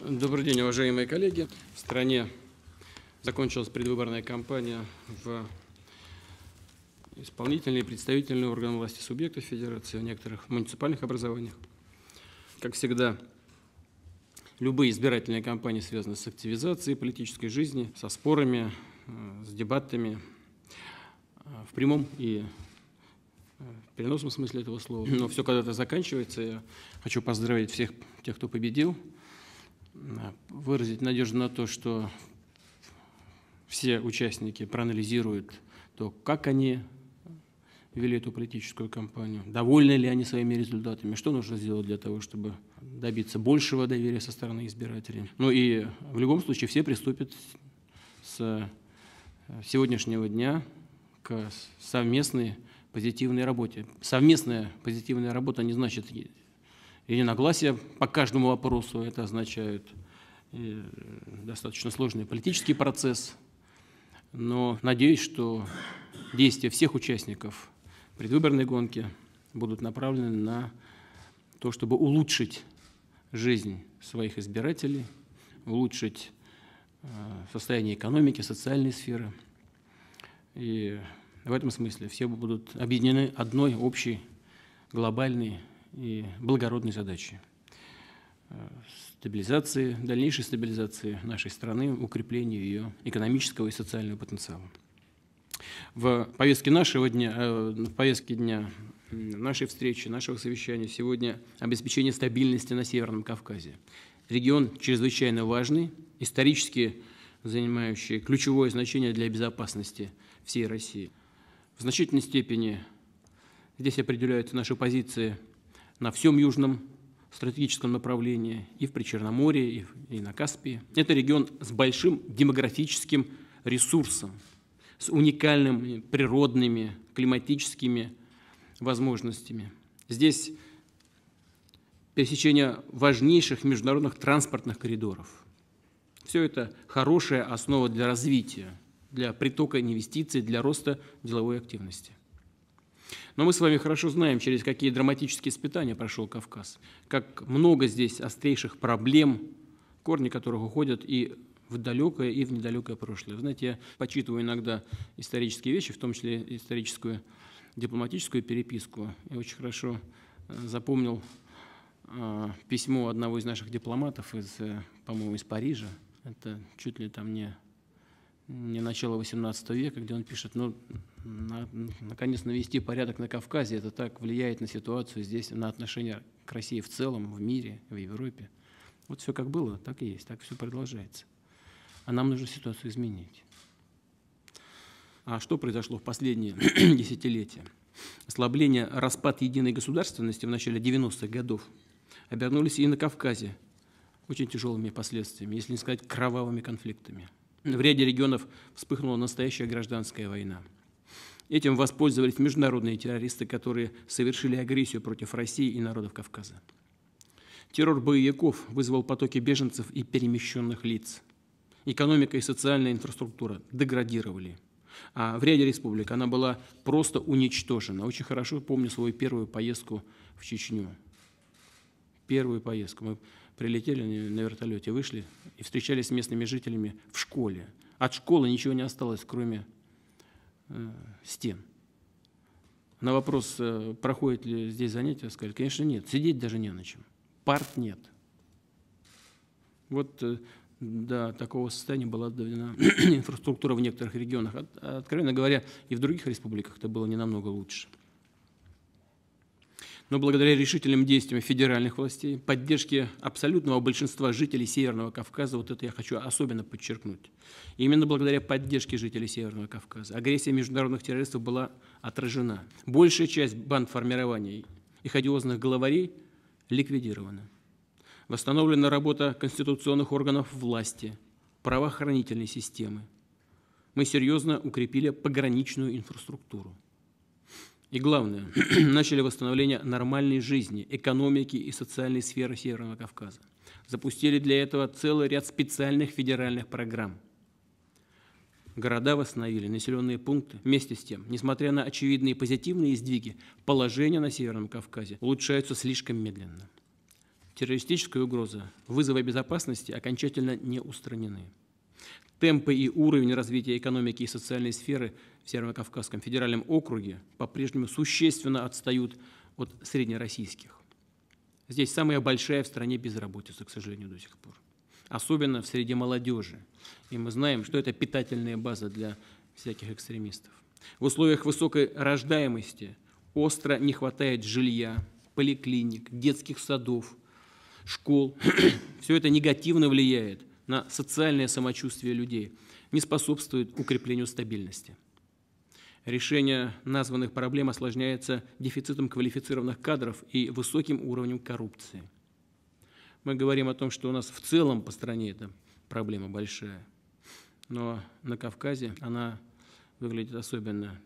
Добрый день, уважаемые коллеги. В стране закончилась предвыборная кампания в исполнительные и представительные органы власти субъектов Федерации, в некоторых муниципальных образованиях. Как всегда, любые избирательные кампании связаны с активизацией политической жизни, со спорами, э, с дебатами э, в прямом и э, в переносном смысле этого слова. Но все когда-то заканчивается. Я хочу поздравить всех тех, кто победил, выразить надежду на то, что все участники проанализируют то, как они вели эту политическую кампанию, довольны ли они своими результатами, что нужно сделать для того, чтобы добиться большего доверия со стороны избирателей. Ну и в любом случае все приступят с э, сегодняшнего дня к совместной позитивной работе. Совместная позитивная работа не значит единогласие по каждому вопросу. Это означает э, достаточно сложный политический процесс. Но надеюсь, что действия всех участников предвыборной гонки будут направлены на то, чтобы улучшить жизнь своих избирателей, улучшить э, состояние экономики, социальной сферы. И в этом смысле все будут объединены одной общей глобальной и благородной задачи э, стабилизации, дальнейшей стабилизации нашей страны, укреплению ее экономического и социального потенциала. В повестке нашего дня, э, в повестке дня нашей встречи, нашего совещания сегодня обеспечение стабильности на Северном Кавказе. Регион чрезвычайно важный, исторически занимающий ключевое значение для безопасности всей России. В значительной степени здесь определяются наши позиции – на всем южном стратегическом направлении, и в Причерноморье, и, и на Каспии. Это регион с большим демографическим ресурсом, с уникальными природными, климатическими возможностями. Здесь пересечение важнейших международных транспортных коридоров. Все это хорошая основа для развития, для притока инвестиций, для роста деловой активности. Но мы с вами хорошо знаем, через какие драматические испытания прошел Кавказ, как много здесь острейших проблем, корни которых уходят и в далекое, и в недалекое прошлое. Вы знаете, я почитываю иногда исторические вещи, в том числе историческую дипломатическую переписку. Я очень хорошо э, запомнил э, письмо одного из наших дипломатов из, э, по-моему, из Парижа. Это чуть ли там не не начала XVIII века, где он пишет, ну, на, наконец, навести порядок на Кавказе, это так влияет на ситуацию здесь, на отношения к России в целом, в мире, в Европе. Вот все как было, так и есть, так все продолжается. А нам нужно ситуацию изменить. А что произошло в последние десятилетия? Ослабление, распад единой государственности в начале 90-х годов обернулись и на Кавказе очень тяжелыми последствиями, если не сказать кровавыми конфликтами. В ряде регионов вспыхнула настоящая гражданская война. Этим воспользовались международные террористы, которые совершили агрессию против России и народов Кавказа. Террор боевиков вызвал потоки беженцев и перемещенных лиц. Экономика и социальная инфраструктура деградировали. А в ряде республик она была просто уничтожена. Очень хорошо помню свою первую поездку в Чечню. Первую поездку. Мы Прилетели на вертолете, вышли и встречались с местными жителями в школе. От школы ничего не осталось, кроме э, стен. На вопрос, э, проходит ли здесь занятия, сказали, конечно, нет. Сидеть даже не на чем. Парт нет. Вот э, до такого состояния была доведена инфраструктура в некоторых регионах. От, откровенно говоря, и в других республиках это было не намного лучше но благодаря решительным действиям федеральных властей, поддержке абсолютного большинства жителей Северного Кавказа, вот это я хочу особенно подчеркнуть, именно благодаря поддержке жителей Северного Кавказа агрессия международных террористов была отражена. Большая часть банд бандформирований и ходиозных главарей ликвидирована. Восстановлена работа конституционных органов власти, правоохранительной системы. Мы серьезно укрепили пограничную инфраструктуру. И главное, начали восстановление нормальной жизни, экономики и социальной сферы Северного Кавказа. Запустили для этого целый ряд специальных федеральных программ. Города восстановили, населенные пункты. Вместе с тем, несмотря на очевидные позитивные сдвиги, положение на Северном Кавказе улучшается слишком медленно. Террористическая угроза, вызовы безопасности окончательно не устранены. Темпы и уровень развития экономики и социальной сферы в Северо-Кавказском федеральном округе по-прежнему существенно отстают от среднероссийских. Здесь самая большая в стране безработица, к сожалению, до сих пор. Особенно в среде молодежи. И мы знаем, что это питательная база для всяких экстремистов. В условиях высокой рождаемости остро не хватает жилья, поликлиник, детских садов, школ. Все это негативно влияет – на социальное самочувствие людей, не способствует укреплению стабильности. Решение названных проблем осложняется дефицитом квалифицированных кадров и высоким уровнем коррупции. Мы говорим о том, что у нас в целом по стране эта проблема большая, но на Кавказе она выглядит особенно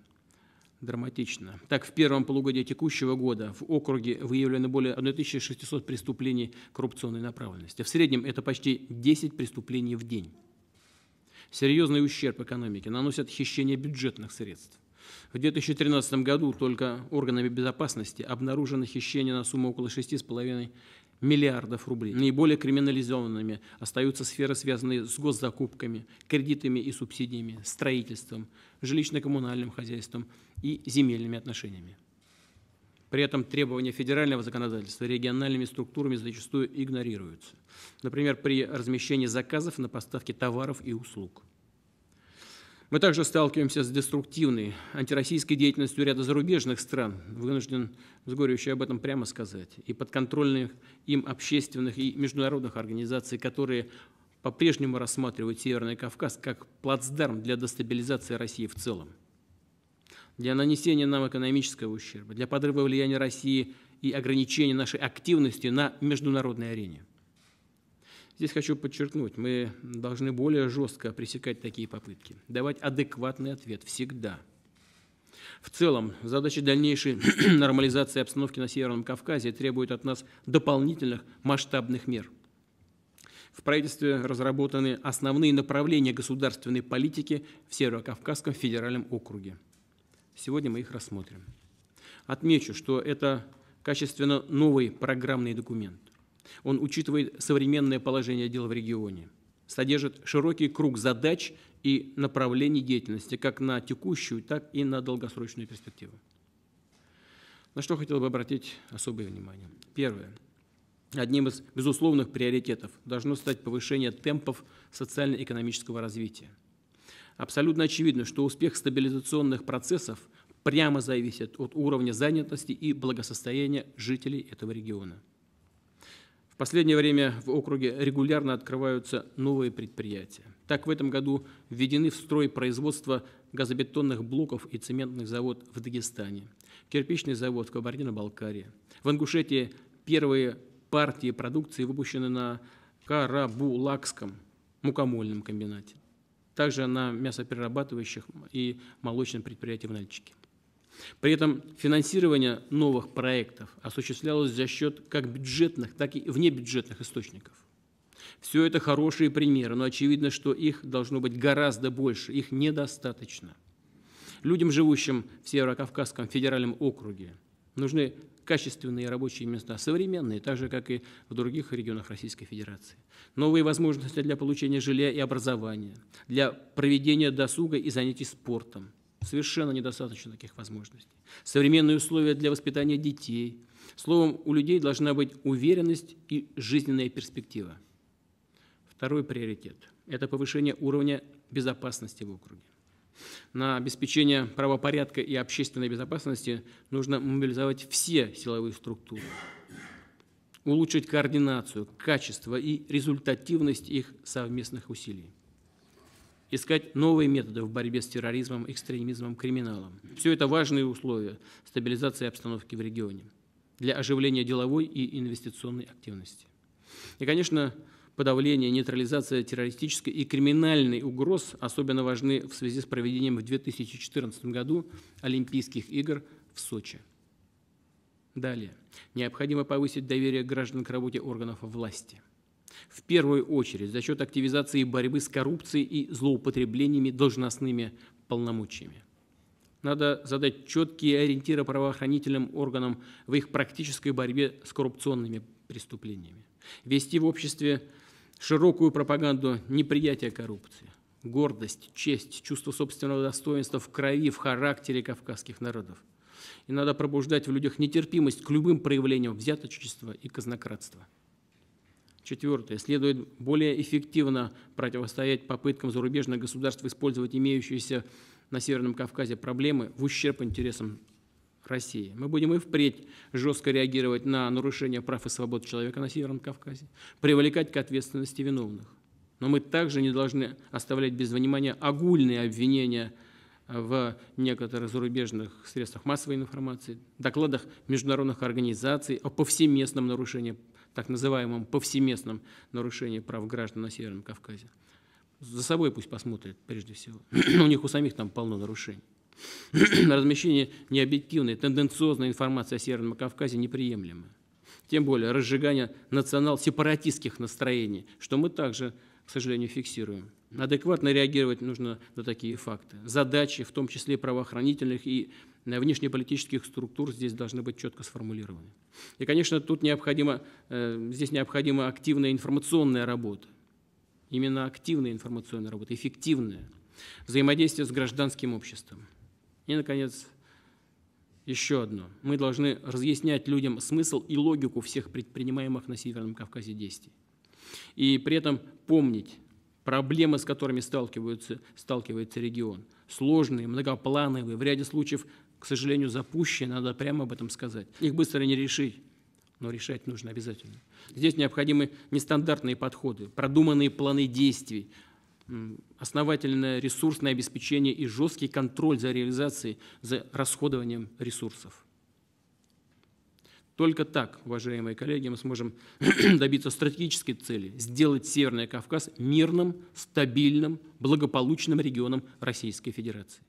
драматично. Так, в первом полугодии текущего года в округе выявлено более 1600 преступлений коррупционной направленности. В среднем это почти 10 преступлений в день. Серьезный ущерб экономике наносят хищение бюджетных средств. В 2013 году только органами безопасности обнаружено хищение на сумму около 6,5 миллиардов рублей. Наиболее криминализованными остаются сферы, связанные с госзакупками, кредитами и субсидиями, строительством, жилищно-коммунальным хозяйством и земельными отношениями. При этом требования федерального законодательства региональными структурами зачастую игнорируются. Например, при размещении заказов на поставки товаров и услуг – мы также сталкиваемся с деструктивной антироссийской деятельностью ряда зарубежных стран, вынужден с горечью об этом прямо сказать, и подконтрольных им общественных и международных организаций, которые по-прежнему рассматривают Северный Кавказ как плацдарм для дестабилизации России в целом, для нанесения нам экономического ущерба, для подрыва влияния России и ограничения нашей активности на международной арене. Здесь хочу подчеркнуть, мы должны более жестко пресекать такие попытки, давать адекватный ответ всегда. В целом, задача дальнейшей нормализации обстановки на Северном Кавказе требует от нас дополнительных масштабных мер. В правительстве разработаны основные направления государственной политики в Северокавказском федеральном округе. Сегодня мы их рассмотрим. Отмечу, что это качественно новый программный документ – он учитывает современное положение дел в регионе, содержит широкий круг задач и направлений деятельности, как на текущую, так и на долгосрочную перспективу. На что хотел бы обратить особое внимание. Первое. Одним из безусловных приоритетов должно стать повышение темпов социально-экономического развития. Абсолютно очевидно, что успех стабилизационных процессов прямо зависит от уровня занятости и благосостояния жителей этого региона – последнее время в округе регулярно открываются новые предприятия. Так, в этом году введены в строй производство газобетонных блоков и цементных завод в Дагестане, кирпичный завод в Кабардино-Балкарии. В Ингушетии первые партии продукции выпущены на Карабулакском мукомольном комбинате, также на мясоперерабатывающих и молочном предприятии в Нальчике. При этом финансирование новых проектов осуществлялось за счет как бюджетных, так и внебюджетных источников. Все это хорошие примеры, но очевидно, что их должно быть гораздо больше, их недостаточно. Людям, живущим в Северокавказском федеральном округе, нужны качественные рабочие места, современные, так же, как и в других регионах Российской Федерации. Новые возможности для получения жилья и образования, для проведения досуга и занятий спортом – Совершенно недостаточно таких возможностей. Современные условия для воспитания детей. Словом, у людей должна быть уверенность и жизненная перспектива. Второй приоритет – это повышение уровня безопасности в округе. На обеспечение правопорядка и общественной безопасности нужно мобилизовать все силовые структуры, улучшить координацию, качество и результативность их совместных усилий искать новые методы в борьбе с терроризмом, экстремизмом, криминалом. Все это важные условия стабилизации обстановки в регионе для оживления деловой и инвестиционной активности. И, конечно, подавление, нейтрализация террористической и криминальной угроз особенно важны в связи с проведением в 2014 году Олимпийских игр в Сочи. Далее. Необходимо повысить доверие граждан к работе органов власти – в первую очередь за счет активизации борьбы с коррупцией и злоупотреблениями должностными полномочиями. Надо задать четкие ориентиры правоохранительным органам в их практической борьбе с коррупционными преступлениями. Вести в обществе широкую пропаганду неприятия коррупции. Гордость, честь, чувство собственного достоинства в крови, в характере кавказских народов. И надо пробуждать в людях нетерпимость к любым проявлениям взяточничества и казнократства. Четвертое. Следует более эффективно противостоять попыткам зарубежных государств использовать имеющиеся на Северном Кавказе проблемы в ущерб интересам России. Мы будем и впредь жестко реагировать на нарушение прав и свобод человека на Северном Кавказе, привлекать к ответственности виновных. Но мы также не должны оставлять без внимания огульные обвинения в некоторых зарубежных средствах массовой информации, докладах международных организаций о повсеместном нарушении так называемом повсеместном нарушении прав граждан на Северном Кавказе. За собой пусть посмотрят, прежде всего. У них у самих там полно нарушений. Размещение необъективной, тенденциозной информации о Северном Кавказе неприемлемо. Тем более разжигание национал-сепаратистских настроений, что мы также, к сожалению, фиксируем. Адекватно реагировать нужно на такие факты. Задачи, в том числе правоохранительных и Э, внешнеполитических структур здесь должны быть четко сформулированы. И, конечно, тут необходимо, э, здесь необходима активная информационная работа. Именно активная информационная работа, эффективная. Взаимодействие с гражданским обществом. И, наконец, еще одно. Мы должны разъяснять людям смысл и логику всех предпринимаемых на Северном Кавказе действий. И при этом помнить проблемы, с которыми сталкиваются, сталкивается регион. Сложные, многоплановые, в ряде случаев к сожалению, запущены, надо прямо об этом сказать. Их быстро не решить, но решать нужно обязательно. Здесь необходимы нестандартные подходы, продуманные планы действий, основательное ресурсное обеспечение и жесткий контроль за реализацией, за расходованием ресурсов. Только так, уважаемые коллеги, мы сможем добиться стратегической цели – сделать Северный Кавказ мирным, стабильным, благополучным регионом Российской Федерации.